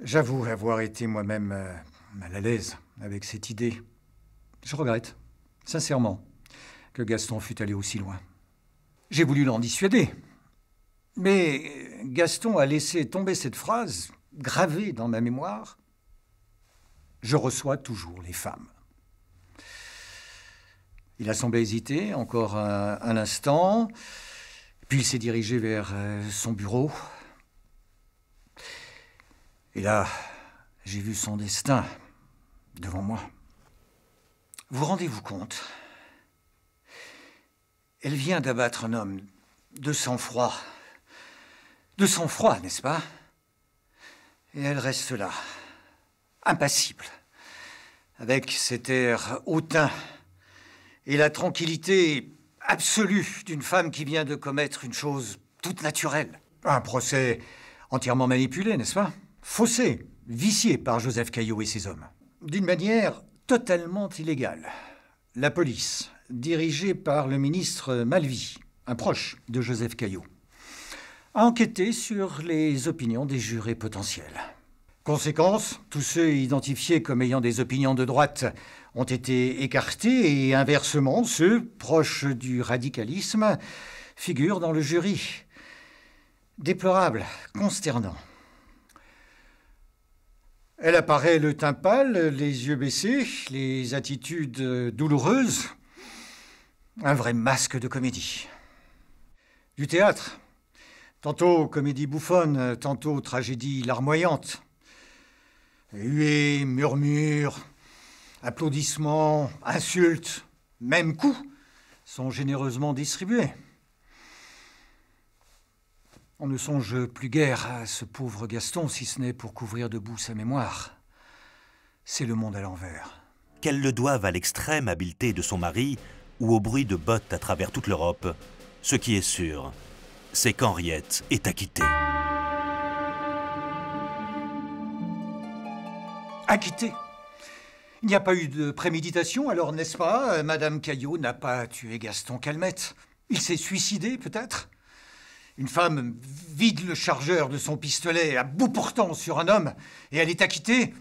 J'avoue avoir été moi-même euh, mal à l'aise avec cette idée. Je regrette, sincèrement, que Gaston fût allé aussi loin. J'ai voulu l'en dissuader. Mais Gaston a laissé tomber cette phrase gravée dans ma mémoire. Je reçois toujours les femmes. Il a semblé hésiter encore un, un instant, puis il s'est dirigé vers euh, son bureau, et là, j'ai vu son destin devant moi. Vous rendez-vous compte Elle vient d'abattre un homme de sang-froid. De sang-froid, n'est-ce pas Et elle reste là, impassible, avec cet air hautain et la tranquillité absolue d'une femme qui vient de commettre une chose toute naturelle. Un procès entièrement manipulé, n'est-ce pas faussé, vicié par Joseph Caillot et ses hommes. D'une manière totalement illégale. La police, dirigée par le ministre Malvi, un proche de Joseph Caillot, a enquêté sur les opinions des jurés potentiels. Conséquence, tous ceux identifiés comme ayant des opinions de droite ont été écartés et inversement, ceux proches du radicalisme figurent dans le jury. Déplorable, consternant. Elle apparaît le teint pâle, les yeux baissés, les attitudes euh, douloureuses. Un vrai masque de comédie. Du théâtre. Tantôt comédie bouffonne, tantôt tragédie larmoyante. Huées, murmures, applaudissements, insultes, même coups sont généreusement distribués. On ne songe plus guère à ce pauvre Gaston, si ce n'est pour couvrir debout sa mémoire. C'est le monde à l'envers. Qu'elle le doive à l'extrême habileté de son mari ou au bruit de bottes à travers toute l'Europe, ce qui est sûr, c'est qu'Henriette est acquittée. Acquittée Il n'y a pas eu de préméditation, alors n'est-ce pas Madame Caillot n'a pas tué Gaston Calmette. Il s'est suicidé, peut-être une femme vide le chargeur de son pistolet à bout portant sur un homme et elle est acquittée.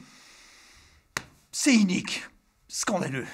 C'est inique, scandaleux.